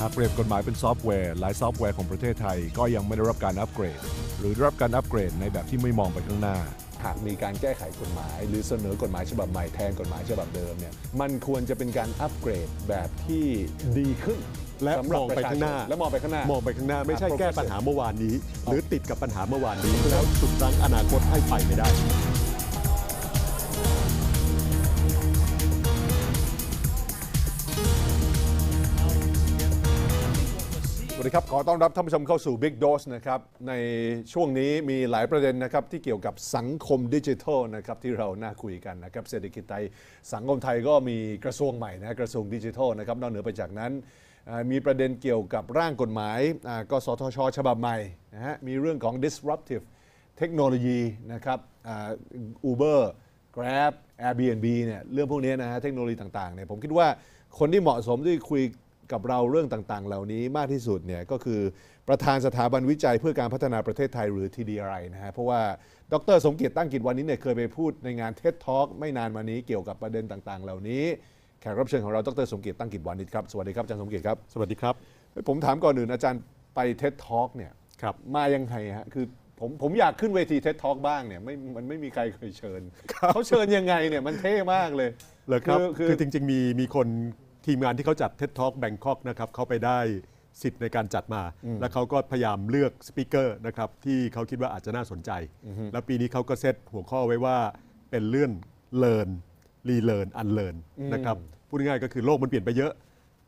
หากเปรียบกฎหมายเป็นซอฟต์แวร์หลายซอฟต์แวร์ ของประเทศไทย ก็ยังไม่ได้รับการอัปเกรดหรือได้รับการอัปเกรดในแบบที่ไม่มองไปข้างหน้า หากมีการแก้ไขกฎหมายหรือเสนอกฎหมายฉบับใหม่แทนกฎหมายฉบับเดิมเนี่ยมันควรจะเป็นการอัปเกรดแบบที่ดีขึ้น และมองไปข้างหน้าและมองไปข้างหน้ามองไปข้างหน้าไม่ใช่แก้ปัญหาเมื่อวานนี้ หรือติดกับปัญหาเมื่อวานนี้แล้วสุดรั้งอนาคตให้ไปไม่ได้วัสดีครับขอต้อนรับท่านผู้ชมเข้าสู่ Big Dose นะครับ ในช่วงนี้มีหลายประเด็นนะครับที่เกี่ยวกับสังคมดิจิทัลนะครับที่เราน่าคุยกันนะครับเศรษฐกิจไทย สังคมไทยก็มีกระทรวงใหม่นะกระทรวงดิจิทัลนะครับนอกเหนือไปจากนั้น มีประเด็นเกี่ยวกับร่างกฎหมายกสทช ฉบับใหม่นะฮะมีเรื่องของ disruptive technology นะครับ Uber Grab Airbnb เนี่ยเรื่องพวกนี้นะฮะเทคโนโลยีต่างๆเนี่ยผมคิดว่าคนที่เหมาะสมที่คุยกับเราเรื่องต่างๆเหล่านี้มากที่สุดเนี่ยก็คือประธานสถาบันวิจัยเพื่อการพัฒนาประเทศไทยหรือ TDI นะฮะเพราะว่าดรสมเกียรติตั้งกิจวันนี้เนี่ยเคยไปพูดในงานเท็ดท็อกไม่นานมานี้เกี่ยวกับประเด็นต่าง ๆ เหล่านี้ แขกรับเชิญของเราดรสมเกียรติตั้งกิจวันนี้ครับสวัสดีครับอาจารย์สมเกียรติครับสวัสดีครับ ผมถามก่อนอื่นอาจารย์ไปเท็ดท็อกเนี่ยครับมายังไงฮะคือผมผมอยากขึ้นเวทีเท็ดท็อกบ้างเนี่ยไม่มันไม่มีใครเคยเชิญเขาเชิญยังไงเนี่ยมันเท่มากเลยเหรอครับคือคือจริงๆมีมีคนทีมงานที่เขาจัดเท็ตท็อกแบงคอกนะครับเขาไปได้สิทธิ์ในการจัดมา แล้วเขาก็พยายามเลือกสปิเกอร์นะครับที่เขาคิดว่าอาจจะน่าสนใจ แล้วปีนี้เขาก็เซตหัวข้อไว้ว่าเป็นเลื่อนเลินรีเลินอันเลินนะครับพูดง่ายก็คือโลกมันเปลี่ยนไปเยอะ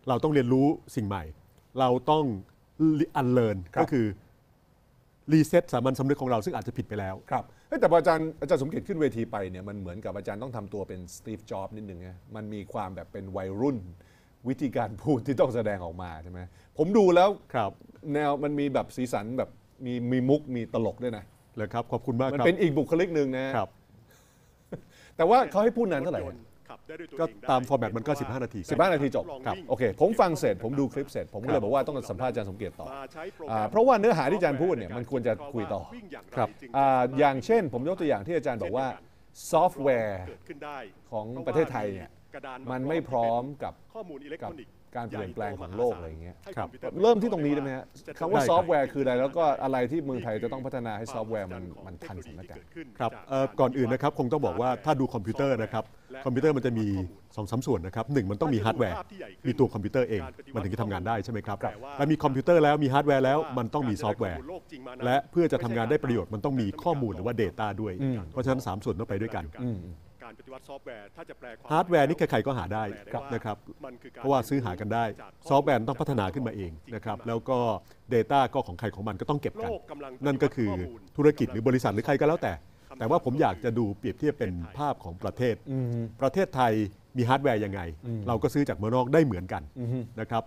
เราต้องเรียนรู้สิ่งใหม่ เราต้องอันเลินก็คือรีเซ็ตสามัญสำนึกของเราซึ่งอาจจะผิดไปแล้วแต่อาจารย์อาจารย์สมเกียรติขึ้นเวทีไปเนี่ยมันเหมือนกับอาจารย์ต้องทำตัวเป็นสตีฟจ็อบนิดนึงไงมันมีความแบบเป็นวัยรุ่น วิธีการพูดที่ต้องแสดงออกมาใช่ไหมผมดูแล้วครับ แนวมันมีแบบสีสันแบบมีมีมุกมีตลกด้วยนะเลยครับ ขอบคุณมากครับมันเป็นอีกบุคลิกหนึ่งนะ ครับแต่ว่าเขาให้พูดนานเท่าไหร่ก็ตามฟอร์แมตมันก็ 15นาที 15 นาทีจบครับโอเค ผมฟังเสร็จ ผมดูคลิปเสร็จ ผมก็เลยบอกว่าต้องสัมภาษณ์อาจารย์สมเกียรติต่อ เพราะว่าเนื้อหาที่อาจารย์พูดเนี่ยมันควรจะคุยต่อครับออย่างเช่นผมยกตัวอย่างที่อาจารย์บอกว่าซอฟต์แวร์ของประเทศไทยเนี่ยมันไม่พร้อมกับข้อมูลอิเล็กทรอนิกส์การเปลี่ยนแปลงของโลกอะไรอย่างเงี้ยครับเริ่มที่ตรงนี้ได้ไหมฮะคำว่าซอฟต์แวร์คืออะไร แล้วก็อะไรที่เมืองไทยจะต้องพัฒนาให้ซอฟต์แวร์มันมันทันสถานการณ์ครับก่อนอื่นนะครับ คงต้องบอกว่าถ้าดูคอมพิวเตอร์นะครับคอมพิวเตอร์มันจะมี2อสส่วนนะครับหนึ่งมันต้องมีฮาร์ดแวร์มีตัวคอมพิวเตอร์เอง มันถึงจะทำงานได้ใช่ไหมครับแล้มีคอมพิวเตอร์แล้วมีฮาร์ดแวร์แล้ว มันต้องมีซอฟต์แวร์และเพื่อจะทำงานได้ประโยชน์มันต้องมีข้อมูลหรือว่า Data ด้วยเพราะฉะนั้น 3 ส่วนต้องไปด้วยกันปฏิวัติซอฟต์แวร์ถ้าจะแปลความฮาร์ดแวร์นี่ใครๆก็หาได้ครับนะครับ เพราะว่าซื้อหากันได้ซอฟต์แวร์ต้องพัฒนาขึ้นมาเองนะครับแล้วก็ Data ก็ของใครของมันก็ต้องเก็บกัน นั่นก็คือธุรกิจหรือบริษัทหรือใครก็แล้วแต่ แต่ว่าผมอยากจะดูเปรียบเทียบเป็นภาพของประเทศ ประเทศไทยมีฮาร์ดแวร์ยังไง เราก็ซื้อจากเมืองนอกได้เหมือนกันนะครับ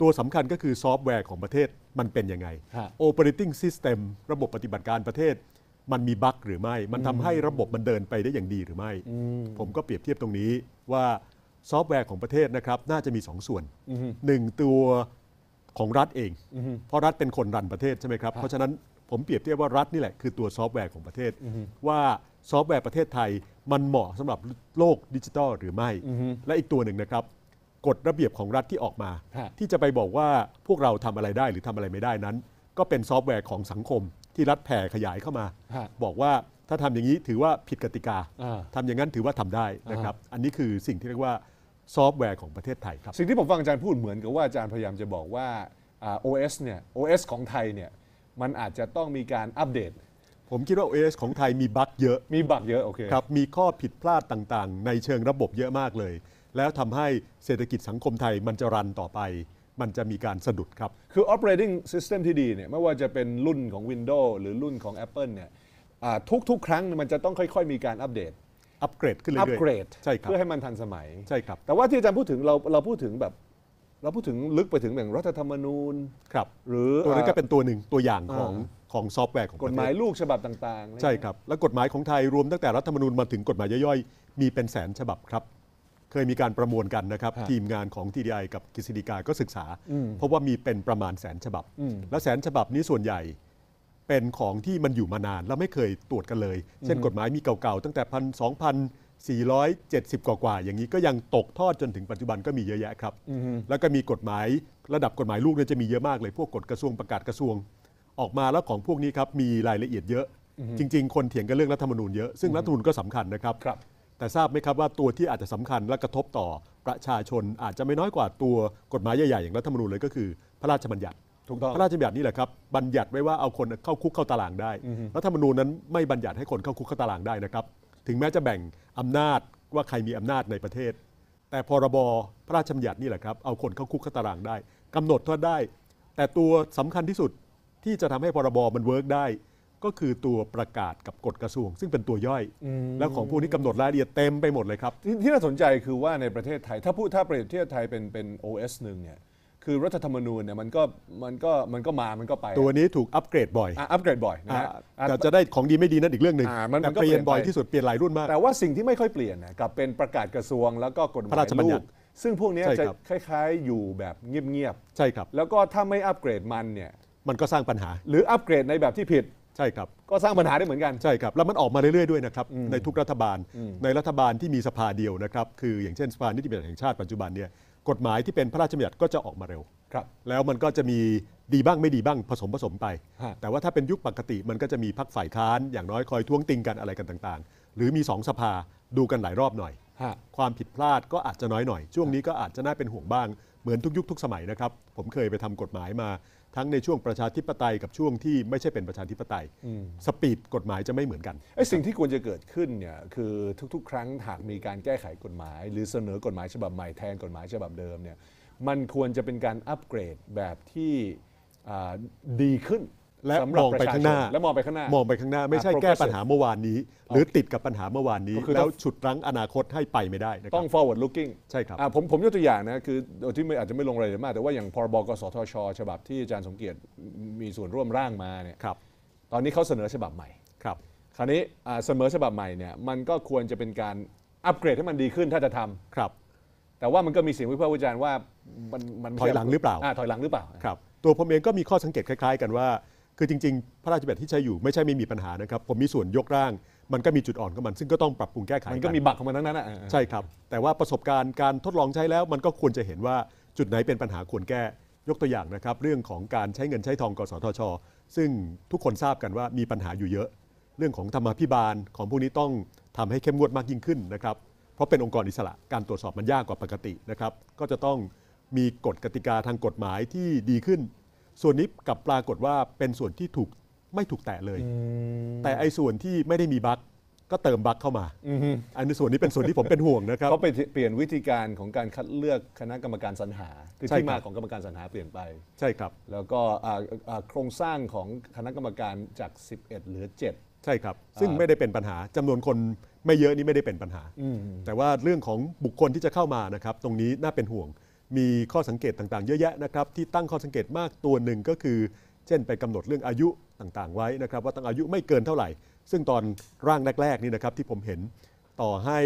ตัวสำคัญก็คือซอฟต์แวร์ของประเทศมันเป็นยังไง Operating System ระบบปฏิบัติการประเทศมันมีบั๊กหรือไม่ มันทำให้ระบบมันเดินไปได้อย่างดีหรือไม่ผมก็เปรียบเทียบตรงนี้ว่าซอฟต์แวร์ของประเทศนะครับ น่าจะมี2สส่วนหนึ่งตัวของรัฐเองเพราะรัฐเป็นคนรันประเทศใช่ไหมครับ เพราะฉะนั้นผมเปรียบเทียบว่ารัฐนี่แหละคือตัวซอฟต์แวร์ของประเทศว่า ซอฟต์แวร์ประเทศไทยมันเหมาะสำหรับโลกดิจิทัลหรือไม่และอีกตัวหนึ่งนะครับกฎระเบียบของรัฐที่ออกมา ที่จะไปบอกว่าพวกเราทำอะไรได้หรือทำอะไรไม่ได้นั้น ก็เป็นซอฟต์แวร์ของสังคมที่รัฐแผ่ขยายเข้ามา บอกว่าถ้าทำอย่างนี้ถือว่าผิดกติกาทำทำอย่างนั้นถือว่าทำได้นะครับอันนี้คือสิ่งที่เรียกว่าซอฟต์แวร์ของประเทศไทยครับสิ่งที่ผมฟังอาจารย์พูดเหมือนกับว่าอาจารย์พยายามจะบอกว่าโอเอสเนี่ยโอเอสของไทยเนี่ยมันอาจจะต้องมีการอัปเดตผมคิดว่าโอเอสของไทยมีบั๊กเยอะมีบั๊กเยอะโอเคครับมีข้อผิดพลาดต่างๆ ในเชิงระบบเยอะมากเลย แล้วทำให้เศรษฐกิจสังคมไทยมันจะรันต่อไปมันจะมีการสะดุดครับ คือ operating system ที่ดีเนี่ย ไม่ว่าจะเป็นรุ่นของ Windows หรือรุ่นของ Apple เนี่ยทุก ๆ ครั้งมันจะต้องค่อย ๆ มีการอัปเดต อัปเกรดขึ้นเรื่อยๆ อัปเกรด ใช่ครับ เพื่อให้มันทันสมัย ใช่ครับ แต่ว่าที่อาจารย์พูดถึงเราเราพูดถึงแบบ เราพูดถึงลึกไปถึงอย่างรัฐธรรมนูญครับ หรือตัวนั้นก็เป็นตัวหนึ่งตัวอย่างของของซอฟต์แวร์ของกฎหมายลูกฉบับต่าง ๆ ใช่ครับ และกฎหมายของไทยรวมตั้งแต่รัฐธรรมนูญมาถึงกฎหมายย่อยๆ มีเป็นแสนฉบับครับเคยมีการประมวลกันนะครับ ทีมงานของ TDI กับกฤษฎีกา ก็ศึกษา เพราะว่ามีเป็นประมาณแสนฉบับ และแสนฉบับนี้ส่วนใหญ่ เป็นของที่มันอยู่มานานแล้วไม่เคยตรวจกันเลย เช่นกฎหมายมีเก่าๆ ตั้งแต่พันสองพันสี่ร้อยเจ็กว่ากว่าอย่างนี้ก็ยังตกทอดจนถึงปัจจุบันก็มีเยอะแยะครับ แล้วก็มีกฎหมายระดับกฎหมายลูกเนี่ยจะมีเยอะมากเลยพวกกฎกระทรวงประกาศกระทรวง ออกมาแล้วของพวกนี้ครับมีรายละเอียดเยอะ จริงๆคนเถียงกันเรื่องรัฐธรรมนูญเยอะซึ่งรัฐธรรมนูญก็สำคัญนะครับรบแต่ทราบไหมครับ ว่าตัวที่อาจจะสำคัญและกระทบต่อประชาชนอาจจะไม่น้อยกว่าตัวกฎหมายใหญ่ๆอย่างรัฐธรรมนูญเลย ก็คือ พระราชบัญญัติ ถูกต้อง พระราชบัญญัตินี่แหละครับบัญญัติไว้ว่าเอาคนเข้าคุกเข้าตารางได้ รัฐธรรมนูญนั้นไม่บัญญัติให้คนเข้าคุกเข้าตารางได้นะครับถึงแม้จะแบ่งอำนาจว่าใครมีอำนาจในประเทศ แต่พรบพระราชบัญญัตินี่แหละครับเอาคนเข้าคุกเข้าตารางได้ กำหนดโทษได้ แต่ตัวสำคัญที่สุดที่จะทำให้พรบมันเวิร์กได้ก็คือตัวประกาศกับกฎกระทรวง ซึ่งเป็นตัวย่อย แล้วของพวกนี้กำหนดรายละเอียดเต็มไปหมดเลยครับทที่น่าสนใจคือว่าในประเทศไทย ถ้าพูดถ้าประเทศไทยเป็นเป็น OS หนึ่งเนี่ยคือรัฐธรรมนูญเนี่ยมันก็มันก็มันก็มา มันก็ไป ตัวนี้ถูกอัปเกรดบ่อย อัปเกรดบ่อยนะฮะแต่จะได้ของดีไม่ดีนั่นอีกเรื่องหนึ่งมันก็เปลี่ยนบ่อยที่สุดเปลี่ยนหลายรุ่นมากแต่ว่าสิ่งที่ไม่ค่อยเปลี่ยนนะกับเป็นประกาศกระทรวง แล้วก็กฎหมาพยระราชบัญลูญักติซึ่งพวกนี้จะคล้าย ๆ อยู่แบบเงียบใช่ครับ แล้วก็ถ้าไม่อัปเกรดมันเนี่ยมันก็สร้างปัญหา หรืออัปเกรดในแบบที่ผิดช่ครับ ก็สร้างปัญหาได้เหมือนกัน ใช่ครับ แล้วมันออกมาเรื่อยๆด้วยนะครับ ในทุกรัฐบาล ในรัฐบาลที่มีสภาเดียวนะครับ คืออย่างเช่นสภานิติบัญญัติแห่งชาติปัจจุบันเนี่ย กฎหมายที่เป็นพระราชบัญญัติก็จะออกมาเร็ว ครับ แล้วมันก็จะมีดีบ้างไม่ดีบ้างผสมผสมไป แต่ว่าถ้าเป็นยุคปกติมันก็จะมีพักฝ่ายค้าน อย่างน้อยคอยท้วงติงกันอะไรกันต่าง ๆ หรือมีสองสภาดูกันหลายรอบหน่อย ความผิดพลาดก็อาจจะน้อยหน่อย ช่วงนี้ก็อาจจะน่าเป็นห่วงบ้าง เหมือนทุกยุคทุกสมัยนะครับ ผมเคยไปทำกฎหมายมาทั้งในช่วงประชาธิปไตยกับช่วงที่ไม่ใช่เป็นประชาธิปไตยสปีดกฎหมายจะไม่เหมือนกันไอ้สิ่งที่ควรจะเกิดขึ้นเนี่ยคือทุก ๆ ครั้งหากมีการแก้ไขกฎหมาย หรือเสนอกฎหมายฉบับใหม่แทนกฎหมายฉบับเดิมเนี่ยมันควรจะเป็นการอัปเกรดแบบที่ดีขึ้นและมองไปข้างหน้าและมองไปข้างหน้ามองไปข้างหน้าไม่ใช่แก้ปัญหาเมื่อวานนี้ หรือติดกับปัญหาเมื่อวานนี้ก็คือแล้วฉุดรั้งอนาคตให้ไปไม่ได้นะคต้อง forward looking ใช่ครับอ่ผมผมยกตัวอย่างนะคือที่อาจจะไม่ลงรายละเอียดมาก แต่ว่าอย่างพรบกสทช ฉบับที่อาจารย์สมเกียรติมีส่วนร่วมร่างมาเนี่ยครับตอนนี้เขาเสนอฉบับใหม่ครับ คราวนี้อ่าเสนอฉบับใหม่เนี่ย มันก็ควรจะเป็นการอัปเกรดให้มันดีขึ้นถ้าจะทำครับ แต่ว่ามันก็มีเสียงวิพากษ์วิจารณ์ว่ามันมันถอยหลังหรือเปล่าถอยหลังหรือเปล่าครับตัวผมเองก็มีข้อสังเกตคล้าย ๆกันว่าคือจริงๆ พระราชบัญญัติที่ใช้อยู่ไม่ใช่ไม่มีปัญหานะครับ ผมมีส่วนยกร่าง มันก็มีจุดอ่อนของมัน ซึ่งก็ต้องปรับปรุงแก้ไขมันก็มีบักของมันทั้งนั้นนะใช่ครับ แต่ว่าประสบการณ์การทดลองใช้แล้ว มันก็ควรจะเห็นว่าจุดไหนเป็นปัญหาควรแก้ยกตัวอย่างนะครับ เรื่องของการใช้เงินใช้ทองกสทช ซึ่งทุกคนทราบกันว่ามีปัญหาอยู่เยอะ เรื่องของธรรมพิบาลของพวกนี้ต้องทำให้เข้มงวดมากยิ่งขึ้นนะครับเพราะเป็นองค์กรอิสระการตรวจสอบมันยากกว่าปกตินะครับก็จะต้องมีกฎกติกาทางกฎหมายที่ดีขึ้นส่วนนี้กับปรากฏว่าเป็นส่วนที่ถูกไม่ถูกแตะเลย แต่ไอ้ส่วนที่ไม่ได้มีบั๊กก็เติมบั๊กเข้ามาอันนี้ส่วนนี้เป็นส่วนที่ผมเป็นห่วงนะครับเขาไปเปลี่ยนวิธีการของการคัดเลือกคณะกรรมการสรรหาคือที่มาของกรรมการสรรหา เปลี่ยนไป ใช่ครับแล้วก็โครงสร้างของคณะกรรมการจาก 11เหลือ7ใช่ครับ ซึ่งไม่ได้เป็นปัญหาจำนวนคนไม่เยอะนี่ไม่ได้เป็นปัญหา แต่ว่าเรื่องของบุคคลที่จะเข้ามานะครับ ตรงนี้น่าเป็นห่วงมีข้อสังเกตต่างๆเยอะแยะนะครับ ที่ตั้งข้อสังเกตมากตัวหนึ่งก็คือเช่นไปกำหนดเรื่องอายุต่างๆไว้นะครับ ว่าต้องอายุไม่เกินเท่าไหร่ ซึ่งตอนร่างแรกๆนี่นะครับที่ผมเห็นต่อให้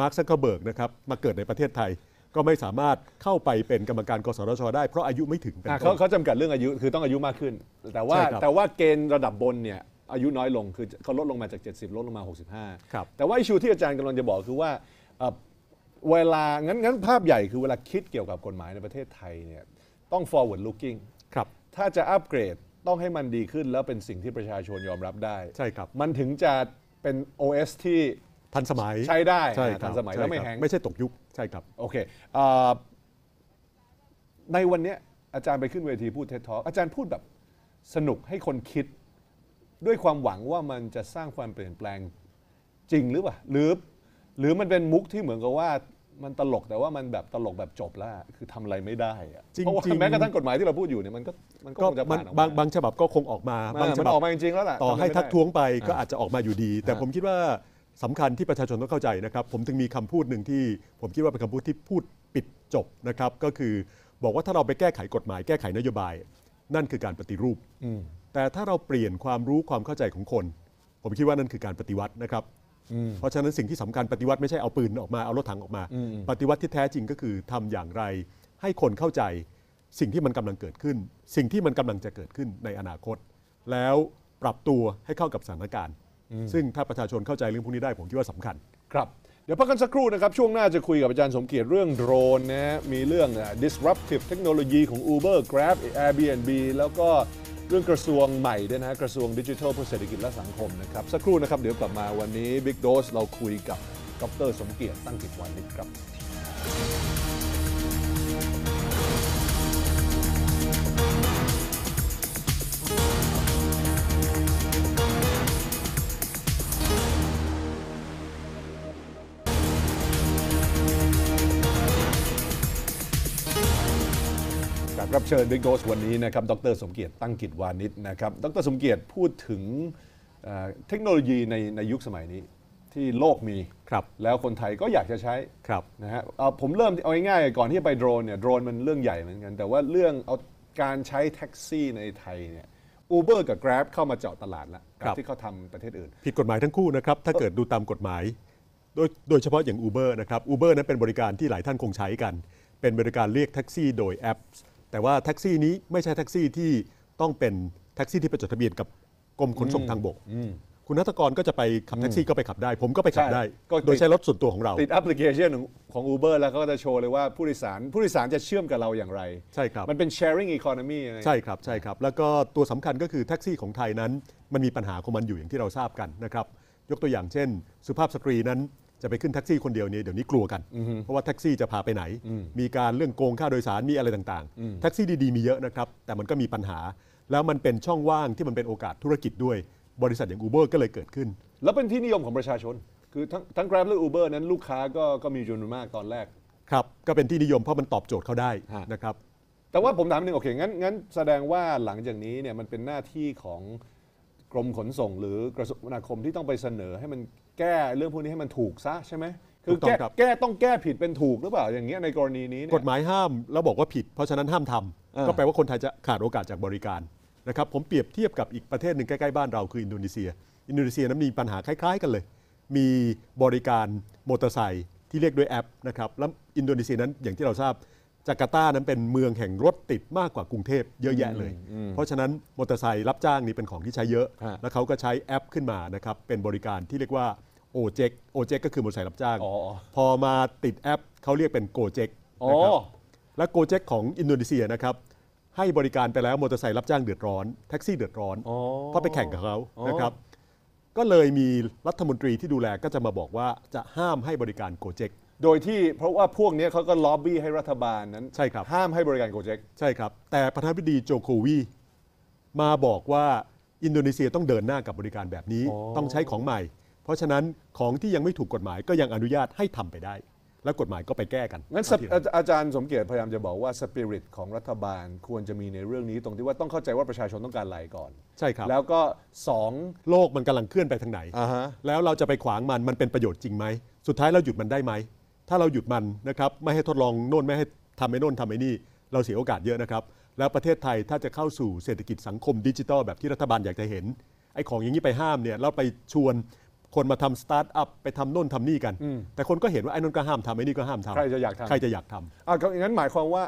มาร์คซักเคเบิร์กนะครับมาเกิดในประเทศไทย ก็ไม่สามารถเข้าไปเป็นกรรมการกสทชได้ เพราะอายุไม่ถึงเป็นต้เขานเขาจำกัดเรื่องอายุคือต้องอายุมากขึ้น แต่ว่าแต่ว่าเกณฑ์ระดับบนเนี่ยอายุน้อยลงคือเขาลดลงมาจาก 70ลดลงมา 65ครับแต่ว่าอิชูที่อาจารย์กำลังจะบอกคือว่าเวลา งั้น งั้น ภาพใหญ่คือเวลาคิดเกี่ยวกับกฎหมายในประเทศไทยเนี่ยต้อง forward looking ครับ ถ้าจะอัปเกรดต้องให้มันดีขึ้นแล้วเป็นสิ่งที่ประชาชนยอมรับได้ ใช่ครับ มันถึงจะเป็น OS ที่ทันสมัย ใช้ได้ใช่ทันสมัย แล้วไม่แหงไม่ใช่ตกยุค ใช่ครับ โอเคในวันนี้อาจารย์ไปขึ้นเวทีพูดเท็ท็ออาจารย์พูดแบบสนุกให้คนคิดด้วยความหวังว่ามันจะสร้างความเปลี่ยนแปลงจริงหรือเปล่าหรือหรือมันเป็นมุกที่เหมือนกับว่ามันตลกแต่ว่ามันแบบตลกแบบจบแล้วะคือทำอะไรไม่ได้อะจริงจเพราะว่าแม้กระทั่งกฎหมายที่เราพูดอยู่เนี่ยมันก็มันก็คงจะผ่านบางบางฉบับก็คงออกมาบางฉับับออกมาจริงๆแล้วแหละต่อให้ท้ทักท้วงไปก็อาจจะออกมาอยู่ดี แต่ผมคิดว่าสำคัญที่ประชาชนต้องเข้าใจนะครับ ผมถึงมีคำพูดหนึ่งที่ ผมคิดว่าเป็นคำพูดที่พูดปิดจบนะครับ ก็คือบอกว่าถ้าเราไปแก้ไขกฎหมาย แก้ไขนโยบาย นั่นคือการปฏิรูปแต่ถ้าเราเปลี่ยนความรู้ความเข้าใจของคน ผมคิดว่านั่นคือการปฏิวัตินะครับเพราะฉะนั้นสิ่งที่สำคัญปฏิวัติไม่ใช่เอาปืนออกมาเอารถถังออกมาปฏิวัติที่แท้จริงก็คือทำอย่างไรให้คนเข้าใจสิ่งที่มันกำลังเกิดขึ้น สิ่งที่มันกำลังจะเกิดขึ้นในอนาคต แล้วปรับตัวให้เข้ากับสถานการณ์ซึ่งถ้าประชาชนเข้าใจเรื่องพวกนี้ได้ผมคิดว่าสำคัญครับเดี๋ยวพักกันสักครู่นะครับ ช่วงหน้าจะคุยกับอาจารย์สมเกียรติเรื่องโดรนนะมีเรื่อง disruptive technology ของ Uber Grab Airbnb แล้วก็เรื่องกระทรวงใหม่ด้วยนะกระทรวงดิจิทัลเพื่อเศรษฐกิจและสังคมนะครับ สักครู่นะครับ เดี๋ยวกลับมาวันนี้ Big Dose เราคุยกับดรสมเกียรติตั้งกิจวันนิดครับชิญบิ๊กโดสวันนี้นะครับ ดรสมเกียรติตั้งกิจวานิชนะครับ ดรสมเกียรติพูดถึงเทคโนโลยีในในยุคสมัยนี้ที่โลกมีครับแล้วคนไทยก็อยากจะใช้ครับนะฮะผมเริ่มเอาง่ายๆก่อนที่ไปโดรนเนี่ย โดรนมันเรื่องใหญ่เหมือนกัน แต่ว่าเรื่องเอาการใช้แท็กซี่ในไทยเนี่ยอูเบอร์กับ g r a บเข้ามาเจาะตลาดแล้วที่เขาทำประเทศอื่น ผิดกฎหมายทั้งคู่นะครับ ถ้าเกิดดูตามกฎหมาย โดยโดยเฉพาะอย่าง Uber นะครับอเบอร์นั้นเป็นบริการที่หลายท่านคงใช้กัน เป็นบริการเรียกแท็กซี่โดยแอปแต่ว่าแท็กซี่นี้ไม่ใช่แท็กซี่ที่ต้องเป็นแท็กซี่ที่ไปจดทะเบียนกับกรมขนส่งทางบก คุณนัทกรก็จะไปขับแท็กซี่ก็ไปขับได้ ผมก็ไปขับได้ ก็โดยใช้รถส่วนตัวของเรา ติดแอปพลิเคชันของ Uber แล้วก็จะโชว์เลยว่าผู้โดยสาร ผู้โดยสารจะเชื่อมกับเราอย่างไร ใช่ครับ มันเป็น sharing economy ใช่ครับ ใช่ครับ แล้วก็ตัวสำคัญก็คือแท็กซี่ของไทยนั้น มันมีปัญหาของมันอยู่อย่างที่เราทราบกันนะครับ ยกตัวอย่างเช่นสุภาพสตรีนั้นจะไปขึ้นแท็กซี่คนเดียวนี้เดี๋ยวนี้กลัวกัน เพราะว่าแท็กซี่จะพาไปไหน มีการเรื่องโกงค่าโดยสารมีอะไรต่างๆแท็กซี่ดีๆมีเยอะนะครับแต่มันก็มีปัญหาแล้วมันเป็นช่องว่างที่มันเป็นโอกาสธุรกิจด้วยบริษัทอย่าง Uber ก็เลยเกิดขึ้น แล้วเป็นที่นิยมของประชาชน คือทั้งทั้ง Grab และ Uber นั้นลูกค้าก็ก็มีจำนวนมากตอนแรกครับก็เป็นที่นิยมเพราะมันตอบโจทย์เขาได้นะครับแต่ว่าผมถามหนึ่งโอเคงั้นงั้นแสดงว่าหลังจากนี้เนี่ยมันเป็นหน้าที่ของกรมขนส่งหรือกระทรวงคมนาคมที่ต้องไปเสนอให้มันแก้เรื่องพวกนี้ให้มันถูกซะใช่ไหมคือแก้แก้ต้องแก้ผิดเป็นถูกหรือเปล่าอย่างเงี้ยในกรณีนี้ กฎหมายห้ามแล้วบอกว่าผิดเพราะฉะนั้นห้ามทำก็แปลว่าคนไทยจะขาดโอกาสจากบริการนะครับผมเปรียบเทียบกับอีกประเทศหนึ่งใกล้ ๆบ้านเราคืออินโดนีเซีย อินโดนีเซียนั้นมีปัญหาคล้าย ๆ กันเลย มีบริการมอเตอร์ไซค์ที่เรียกด้วยแอปนะครับแล้วอินโดนีเซียนั้นอย่างที่เราทราบจาการ์ตานั้นเป็นเมืองแห่งรถติดมากกว่ากรุงเทพเยอะแยะเลย เพราะฉะนั้นมอเตอร์ไซค์รับจ้างนี่เป็นของที่ใช้เยอะะแล้วเขาก็ใช้แอปขึ้นมานะครับเป็นบริการที่เรียกว่าโอเจกโอเจกก็คือบริษัทรับจ้างอพอมาติดแอป เขาเรียกเป็นโกเจกนะครับและโกเจกของอินโดนีเซียนะครับ ให้บริการไปแล้วมอเตอร์ไซค์รับจ้างเดือดร้อน แท็กซี่เดือดร้อนเพราะไปแข่งกับเขานะครับก็เลยมีรัฐมนตรีที่ดูแลก็จะมาบอกว่าจะห้ามให้บริการโกเจกโดยที่เพราะว่าพวกนี้เขาก็ล็อบบี้ให้รัฐบาลนั้น ใช่ครับ ห้ามให้บริการโกเจ็กใช่ครับแต่ประธานาธิบดีโจโควีมาบอกว่าอินโดนีเซียต้องเดินหน้ากับบริการแบบนี้ ต้องใช้ของใหม่เพราะฉะนั้นของที่ยังไม่ถูกกฎหมายก็ยังอนุญาตให้ทำไปได้ และกฎหมายก็ไปแก้กัน งั้นอาจารย์สมเกียรติพยายามจะบอกว่าสปิริตของรัฐบาลควรจะมีในเรื่องนี้ ตรงที่ว่าต้องเข้าใจว่าประชาชนต้องการอะไรก่อน ใช่ครับ แล้วก็ 2 โลกมันกำลังเคลื่อนไปทางไหน แล้วเราจะไปขวางมัน มันเป็นประโยชน์จริงไหม สุดท้ายเราหยุดมันได้ไหม ถ้าเราหยุดมันนะครับไม่ให้ทดลองโน่นไม่ให้ทำไอ้โน่นทำไอ้นี่เราเสียโอกาสเยอะนะครับ แล้วประเทศไทยถ้าจะเข้าสู่เศรษฐกิจสังคมดิจิทัลแบบที่รัฐบาลอยากจะเห็นไอ้ของอย่างนี้ไปห้ามเนี่ยเราไปชวนคนมาทำสตาร์ทอัพไปทำโน่นทำนี่กัน แต่คนก็เห็นว่าไอ้นนก็ห้ามทำไอ้นี่ก็ห้ามทำใครจะอยากทำใครจะอยากทำอ่าก็อย่างนั้นหมายความว่า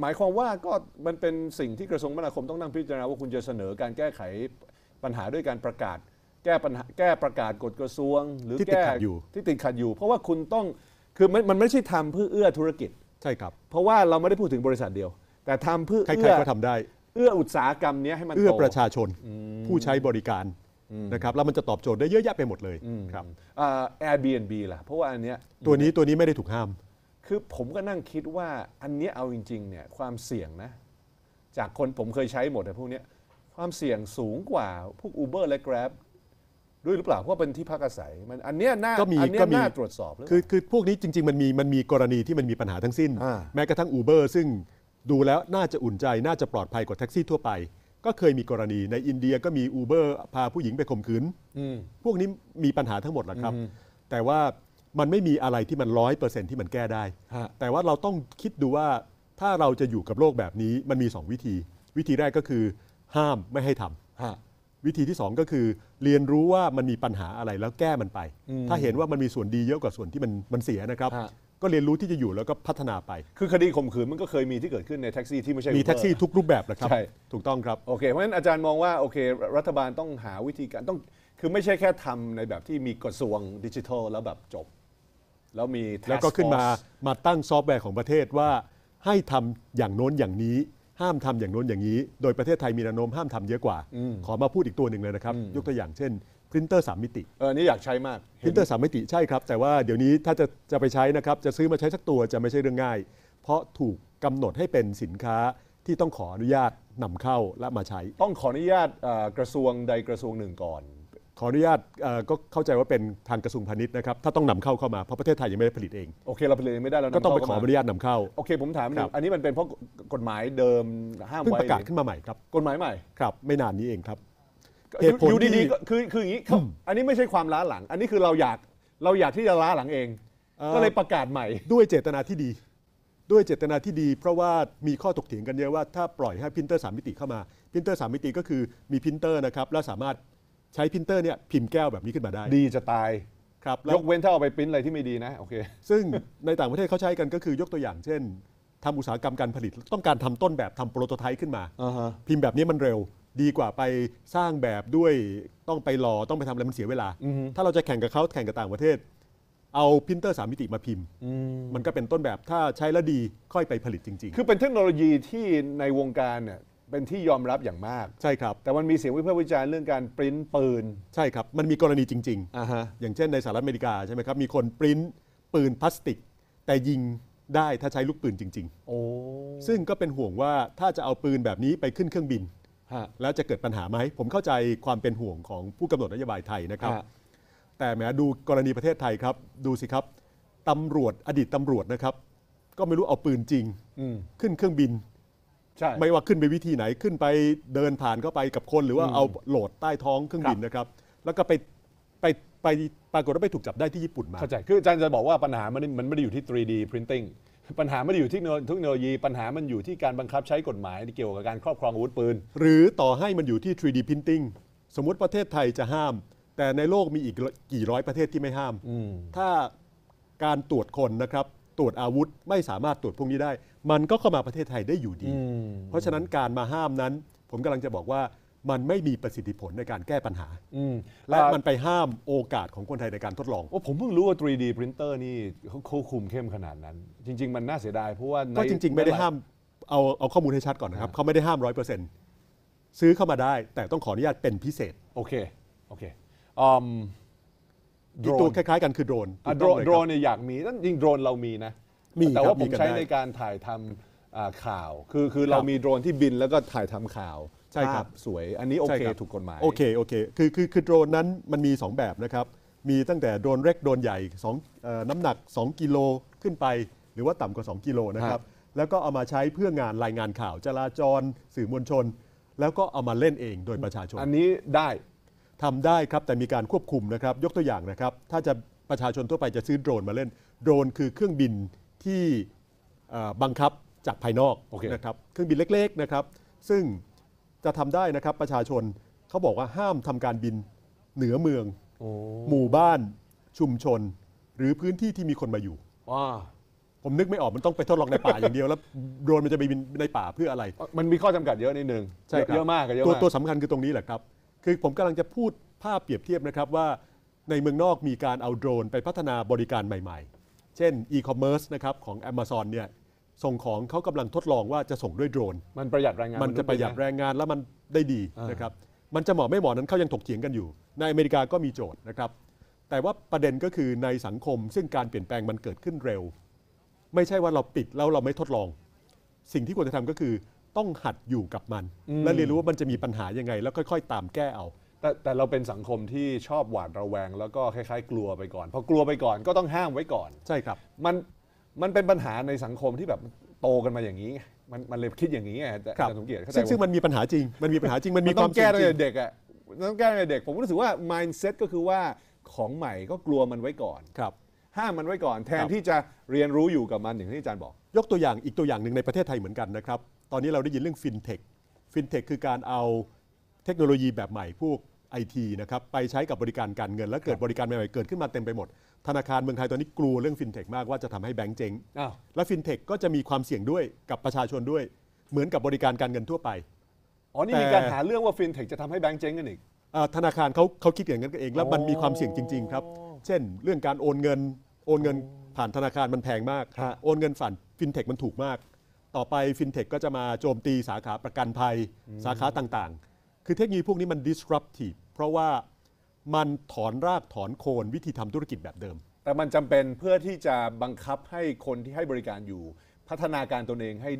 หมายความว่าก็มันเป็นสิ่งที่กระทรวงมนาคมต้องนั่งพิจารณาว่าคุณจะเสนอการแก้ไขปัญหาด้วยการประกาศ แก้ปัญหาแก้ประกาศกฎกระทรวง หรือแก้ขดอยู่ ที่ติดขัดอยู่ เพราะว่าคุณต้องคือมันมันไม่ใช่ทำเพื่อเอื้อธุรกิจใช่ครับ เพราะว่าเราไม่ได้พูดถึงบริษัทเดียว แต่ทำเพื่อใครเอื้อๆก็ทำได้ เอื้ออุตสาหกรรมนี้ให้มันเอื้อประชาชนผู้ใช้บริการนะครับ แล้วมันจะตอบโจทย์ได้เยอะแยะไปหมดเลยครับออ Airbnb ล่ะ เพราะว่าอันเนี้ยตัวนี้ตัวนี้ไม่ได้ถูกห้าม คือผมก็นั่งคิดว่าอันเนี้ยเอาจริงๆเนี่ยความเสี่ยงนะ จากคนผมเคยใช้หมดแต่พวกเนี้ยความเสี่ยงสูงกว่า พวก Uber และ Grab ด้วยหรือเปล่า เพราะว่าเป็นที่พักอาศัยมันอันเนี้ยน่าอันเนี้ก็ยมีน่าตรวจสอบเลยคือคือพวกนี้จริง ๆมันมีมันมีกรณีที่มันมีปัญหาทั้งสิ้น แม้กระทั่ง Uber ซึ่งดูแล้วน่าจะอุ่นใจน่าจะปลอดภัยกว่าแท็กซี่ทั่วไปก็เคยมีกรณี ในอินเดียก็มีอูเบอร์พาผู้หญิงไปข่มขืนพวกนี้มีปัญหาทั้งหมดแหละครับ แต่ว่ามันไม่มีอะไรที่มันร้อยเปอร์เซ็นที่มันแก้ได้ แต่ว่าเราต้องคิดดูว่า ถ้าเราจะอยู่กับโลกแบบนี้มันมีสองวิธี วิธีแรกก็คือ ห้ามไม่ให้ทำวิธีที่สองก็คือ เรียนรู้ว่ามันมีปัญหาอะไรแล้วแก้มันไป ถ้าเห็นว่ามันมีส่วนดีเยอะกว่าส่วนที่มันมันเสียนะครับก็เรียนรู้ที่จะอยู่แล้วก็พัฒนาไป คือคดีข่มขืนมันก็เคยมีที่เกิดขึ้นในแท็กซี่ที่ไม่ใช่มีแท็กซี่ทุกรูปแบบแหละครับ ใช่ ถูกต้องครับ โอเค เพราะฉะนั้นอาจารย์มองว่าโอเครัฐบาลต้องหาวิธีการต้องคือไม่ใช่แค่ทำในแบบที่มีกระทรวงดิจิทัลแล้วแบบจบ แล้วมีแล้วก็ขึ้นมามาตั้งซอฟต์แวร์ของประเทศว่า ให้ทำอย่างโน้นอย่างนี้ ห้ามทำอย่างโน้นอย่างนี้โดยประเทศไทยมีระนมห้ามทำเยอะกว่า ขอมาพูดอีกตัวหนึ่งเลยนะครับยกตัวอย่างเช่นพิมพ์เตอร์สามมิติ เออ นี่อยากใช้มากพิมพ์เตอร์สามมิติใช่ครับ แต่ว่าเดี๋ยวนี้ถ้าจะจะไปใช้นะครับ จะซื้อมาใช้สักตัวจะไม่ใช่เรื่องง่าย เพราะถูกกำหนดให้เป็นสินค้าที่ต้องขออนุญาตนำเข้าและมาใช้ ต้องขออนุญาตกระทรวงใดกระทรวงหนึ่งก่อน ขออนุญาตก็เข้าใจว่าเป็นทางกระทรวงพาณิชย์นะครับ ถ้าต้องนำเข้าเข้ามาเพราะประเทศไทยยังไม่ได้ผลิตเอง โอเค เราผลิตเองไม่ได้แล้วก็ต้องไปขออนุญาตนำเข้า โอเค ผมถามหน่อันนี้มันเป็นเพราะกฎหมายเดิมห้ามเพิ่งประกาศขึ้นมาใหม่ครับ กฎหมายใหม่ ครับ ไม่นานนี้เองครับเหตุผลอยู่ดีๆก็คือคืออย่างนี้เขาอันนี้ไม่ใช่ความล้าหลัง อันนี้คือเราอยากเราอยากที่จะล้าหลังเอง ก็เลยประกาศใหม่ด้วยเจตนาที่ดี ด้วยเจตนาที่ดี เพราะว่ามีข้อถกเถียงกันเยอะว่าถ้าปล่อยให้พิมพ์เตอร์สามมิติเข้ามาพิมพ์เตอร์สามมิติก็คือมีพิมพ์เตอร์นะครับแล้วสามารถใช้พิมพ์เตอร์เนี่ยพิมพ์แก้วแบบนี้ขึ้นมาได้ ดีจะตายครับยกเว้นถ้าเอาไปพิมพ์อะไรที่ไม่ดีนะโอเคซึ่งในต่างประเทศเขาใช้กันก็คือยกตัวอย่างเช่น ทำอุตสาหกรรมการผลิต ต้องการทำต้นแบบทำโปรโตไทป์ขึ้นมาพิมพ์แบบนี้มันเร็วดีกว่าไปสร้างแบบด้วยต้องไปรอต้องไปทำอะไรมันเสียเวลา ถ้าเราจะแข่งกับเขาแข่งกับต่างประเทศ เอาพิมพ์เตอร์สามมิติมาพิมพ์มมันก็เป็นต้นแบบถ้าใช้แล้วดีค่อยไปผลิตจริงคือเป็นเทคโนโลยีที่ในวงการเนี่ยเป็นที่ยอมรับอย่างมากใช่ครับ แต่มันมีเสียงวิพากษ์วิจารณ์เรื่องการปริ้นปืน ใช่ครับมันมีกรณีจริงอ่าฮะอย่างเช่นในสหรัฐอเมริกาใช่ไหมครับมีคนปริ้นปืนพลาสติก แต่ยิงได้ถ้าใช้ลูกปืนจริงโอ้ซึ่งก็เป็นห่วงว่าถ้าจะเอาปืนแบบนี้ไปขึ้นเครื่องบินแล้วจะเกิดปัญหาไหม ผมเข้าใจความเป็นห่วงของผู้กำหนดนโยบายไทยนะครับ แต่แม้ดูกรณีประเทศไทยครับดูสิครับตำรวจอดีตตำรวจนะครับ ก็ไม่รู้เอาปืนจริง ขึ้นเครื่องบิน ไม่ว่าขึ้นไปวิธีไหน ขึ้นไปเดินผ่านเข้าไปกับคนหรือว่าเอาโหลดใต้ท้องเครื่องบินนะครับแล้วก็ไปไปไปปรากฏว่าไปถูกจับได้ที่ญี่ปุ่นมาเข้าใจคืออาจารย์จะบอกว่าปัญหามันมันไม่ได้อยู่ที่ 3D printing ปัญหาไม่ได้อยู่ที่เทคโนโลยี ปัญหามันอยู่ที่การบังคับใช้กฎหมายเกี่ยวกับการครอบครองอาวุธปืน หรือต่อให้มันอยู่ที่ 3D Printing สมมติประเทศไทยจะห้าม แต่ในโลกมีอีกกี่ร้อยประเทศที่ไม่ห้าม ถ้าการตรวจคนนะครับตรวจอาวุธไม่สามารถตรวจพวกนี้ได้ มันก็เข้ามาประเทศไทยได้อยู่ดี เพราะฉะนั้นการมาห้ามนั้น ผมกำลังจะบอกว่ามันไม่มีประสิทธิผลในการแก้ปัญหาอและมันไปห้ามโอกาสของคนไทยในการทดลองว่าผมเพิ่งรู้ว่า 3D printer นี่เขาควบคุมเข้มขนาดนั้น จริง ๆ มันน่าเสียดายเพราะว่าใน ก็จริง ๆ ไม่ได้ห้ามเอาเอาข้อมูลให้ชัดก่อนนะครับ เขาไม่ได้ห้ามร้อยเปอร์เซ็นต์ซื้อเข้ามาได้ แต่ต้องขออนุญาตเป็นพิเศษ โอเค โอเคอืมตัวคล้ายๆ กันคือโดรนโดรนโดรนเนี่ยอยากมีนั่นจริงโดรนเรามีนะ มีแต่ว่าครับผมีกันใช้้ในการถ่ายทำาข่าว คือคือเรามีโดรนที่บินแล้วก็ถ่ายทำข่าวใช่ครับภาพสวย อันนี้โอเคถูกกฎหมายโอเคโอเคคือคือคือโดรนนั้นมันมี 2 แบบนะครับมีตั้งแต่โดรนเล็กโดรนใหญ่สองน้ำหนัก 2 กิโลขึ้นไป หรือว่าต่ำกว่า 2กิโลนะครับแล้วก็เอามาใช้เพื่องานรายงานข่าวจราจร สื่อมวลชน แล้วก็เอามาเล่นเองโดยประชาชน อันนี้ได้ทำได้ครับแต่มีการควบคุมนะครับยกตัวอย่างนะครับ ถ้าจะประชาชนทั่วไปจะซื้อโดรนมาเล่น โดรนคือเครื่องบินที่บังคับจากภายนอก okay. นะครับเครื่องบินเล็กๆนะครับซึ่งจะทำได้นะครับประชาชนเขาบอกว่าห้ามทำการบินเหนือเมืองอหมู่บ้านชุมชน หรือพื้นที่ที่มีคนมาอยู่่าผมนึกไม่ออกมันต้องไปทดลองในป่าอย่างเดียวแล้วโดรนมันจะไปบินในป่าเพื่ออะไร มันมีข้อจำกัดเยอะนิดนึงใช่ครับเยอะมากเยอะตัวมากตัวสำคัญคือตรงนี้แหละครับ คือผมกำลังจะพูดภาพเปรียบเทียบนะครับว่าในเมืองนอกมีการเอาโดรนไปพัฒนาบริการใหม่ๆ เช่นอีคอมเมิร์ซนะครับของ Amazon เนี่ยส่งของเขากำลังทดลองว่าจะส่งด้วยโดรน มันประหยัดแรงงาน มันจะประหยัดแรงงานแล้วมันได้ดีนะครับ มันจะเหมาะไม่เหมาะนั้นเขายังถกเถียงกันอยู่ ในอเมริกาก็มีโจทย์นะครับ แต่ว่าประเด็นก็คือในสังคมซึ่งการเปลี่ยนแปลงมันเกิดขึ้นเร็ว ไม่ใช่ว่าเราปิดแล้วเราไม่ทดลอง สิ่งที่ควรจะทำก็คือต้องหัดอยู่กับมัน และเรียนรู้ว่ามันจะมีปัญหายังไง แล้วค่อย ๆ ตามแก้เอา แต่แต่เราเป็นสังคมที่ชอบหวาดระแวงแล้วก็คล้าย ๆ กลัวไปก่อนพอกลัวไปก่อนก็ต้องห้ามไว้ก่อน ใช่ครับ มันมันเป็นปัญหาในสังคมที่แบบโตกันมาอย่างนี้ไงมันมันเลยคิดอย่างนี้ไงครับสมเกียรติซึ่งซึ่ง มันมีปัญหาจริงมันมีปัญหาจริง มันมีคต้วาอมงแก้ตั้งเงแต่เด็กอ่ะต้องแก้ตั้งแต่เด็ก ผมก็รู้สึกว่า mindset ก็คือว่าของใหม่ก็กลัวมันไว้ก่อนครับห้ามมันไว้ก่อนแทนที่จะเรียนรู้อยู่กับมันอย่างที่อาจารย์บอก ยกตัวอย่างอีกตัวอย่างหนึ่งในประเทศไทยเหมือนกันนะครับตอนนี้เราได้ยินเรื่องฟินเทคฟินเทคคือการเอาเทคโนโลยีแบบใหม่พวกไอทีนะครับไปใช้กับบริการการเงิน และเกิดบริการใหม่ๆเกิดขึ้นมาเต็มไปหมดธนาคารเมืองไทยตอนนี้กลัวเรื่องฟินเทคมากว่าจะทำให้แบงก์เจ๊ง้วและฟินเทคก็จะมีความเสี่ยงด้วยกับประชาชนด้วยเหมือนกับบริการการเงินทั่วไป อ๋อนี่มีการหาเรื่องว่าฟินเทคจะทำให้แบงก์เจ๊งกันอีกอธนาคารเขาเขาคิดอย่างนั้นกันเอง แล้วมันมีความเสี่ยงจริงๆครับ เช่นเรื่องการโอนเงินโอนเงินผ่านธนาคารมันแพงมาก โอนเงินฝันฟินเทคมันถูกมาก ต่อไปฟินเทคก็จะมาโจมตีสาขาประกันภัยสาขาต่างๆ คือเทคโนโลยีพวกนี้มัน disruptive เพราะว่ามันถอนรากถอนโคนวิธีทำธุรกิจแบบเดิม แต่มันจำเป็นเพื่อที่จะบังคับให้คนที่ให้บริการอยู่ พัฒนาการตนเองให้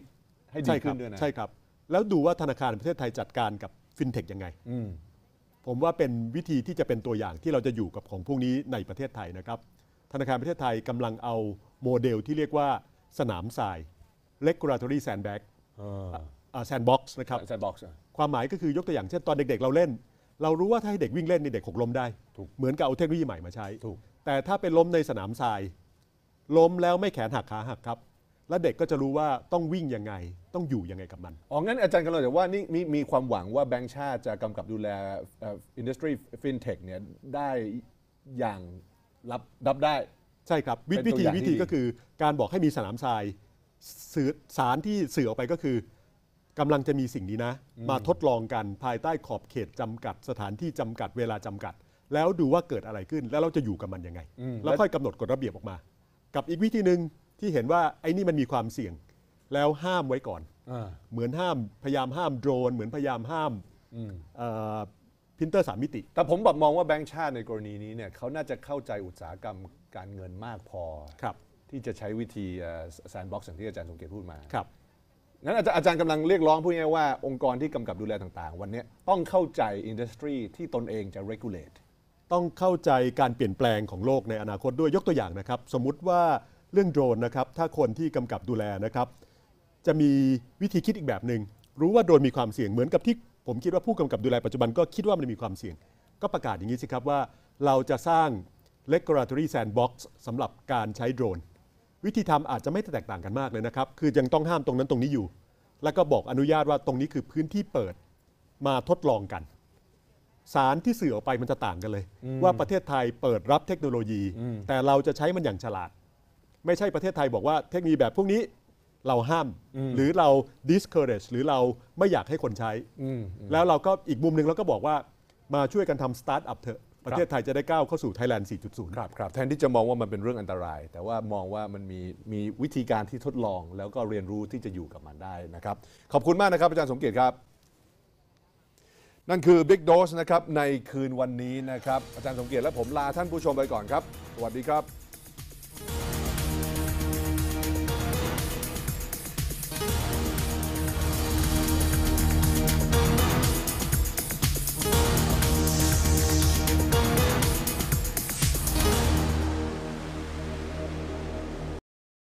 ให้ดีขึ้นด้วยนะใช่ครับ แล้วดูว่าธนาคารประเทศไทยจัดการกับฟินเทคยังไงอืผมว่าเป็นวิธีที่จะเป็นตัวอย่างที่เราจะอยู่กับของพวกนี้ในประเทศไทยนะครับ ธนาคารประเทศไทยกำลังเอาโมเดลที่เรียกว่าสนามทราย regulatory sandbag เออ s บ็อก o ์นะครับแซนบ็อกซ์ความหมายก็คือยกตัวอย่างเช่นตอนเด็กๆ เราเล่นเรารู้ว่าถ้าให้เด็กวิ่งเล่นนี่เด็กหกล้มได้ถูกเหมือนกับเอาเทคโนโลยีใหม่มาใช้ถูกแต่ถ้าเป็นล้มในสนามทราย ล้มแล้วไม่แขนหักขาหักครับ แล้วเด็กก็จะรู้ว่าต้องวิ่งยังไงต้องอยู่ยังไงกับมันอ๋องั้นอาจารย์กเลัแต่ว่านี่มีมีความหวังว่าแบงค์ชาติจะกำกับดูแลอินดัสทรีฟินเทคเนี่ยได้อย่างรับรับได้ใช่ครับวิธีวิธีก็คือการบอกให้มีสนามทรายสื่อสารที่สื่อออกไปก็คือกำลังจะมีสิ่งนี้นะ มาทดลองกันภายใต้ขอบเขตจำกัดสถานที่จำกัดเวลาจำกัด แล้วดูว่าเกิดอะไรขึ้นแล้วเราจะอยู่กับมันยังไงอืแล้วค่อยกำหนดกฎระเบียบออกมา กับอีกวิธีหนึ่งที่เห็นว่าไอ้นี่มันมีความเสี่ยงแล้วห้ามไว้ก่อนอเหมือนห้ามพยายามห้ามโดรนเหมือนพยายามห้ามพินเตอร์สามมิติ แต่ผมแบบมองว่าแบงก์ชาติในกรณีนี้เนี่ยเขาน่าจะเข้าใจอุตสาหกรรมการเงินมากพอครับที่จะใช้วิธีแซนบ็อกซ์อย่างที่อาจารย์สงเกตพูดมาครับนั้นอาจารย์กำลังเรียกร้องพูดง่ายว่าองค์กรที่กำกับดูแลต่างๆ วันนี้ต้องเข้าใจอินดัสทรีที่ตนเองจะ regulate ต้องเข้าใจการเปลี่ยนแปลงของโลกในอนาคตด้วยยกตัวอย่างนะครับสมมุติว่าเรื่องโดรนนะครับถ้าคนที่กำกับดูแลนะครับจะมีวิธีคิดอีกแบบหนึ่งรู้ว่าโดรนมีความเสี่ยงเหมือนกับที่ผมคิดว่าผู้กำกับดูแลปัจจุบันก็คิดว่ามันมีความเสี่ยง ก็ประกาศอย่างนี้สิครับว่า เราจะสร้าง regulatory sandbox สำหรับการใช้โดรนวิธีทำอาจจะไม่แตกต่างกันมากเลยนะครับ คือยังต้องห้ามตรงนั้น ตรงนี้อยู่ แล้วก็บอกอนุญาตว่าตรงนี้คือพื้นที่เปิด มาทดลองกัน สารที่สื่อออกไปมันจะต่างกันเลย ว่าประเทศไทยเปิดรับเทคโนโลยี แต่เราจะใช้มันอย่างฉลาด ไม่ใช่ประเทศไทยบอกว่าเทคโนโลยีแบบ พวกนี้เราห้าม หรือเรา discourage หรือเราไม่อยากให้คนใช้ แล้วเราก็อีกมุมหนึ่งเราก็บอกว่ามาช่วยกันทำสตาร์ทอัพเถอะประเทศไทยจะได้ก้าวเข้าสู่ไทยแลนด์ 4.0ครับครับ แทนที่จะมองว่ามันเป็นเรื่องอันตราย แต่ว่ามองว่ามันมีมีวิธีการที่ทดลองแล้วก็เรียนรู้ที่จะอยู่กับมันได้นะครับ ขอบคุณมากนะครับ อาจารย์สมเกียรติครับ นั่นคือ Big Dose นะครับ ในคืนวันนี้นะครับ อาจารย์สมเกียรติและผมลาท่านผู้ชมไปก่อนครับ สวัสดีครับ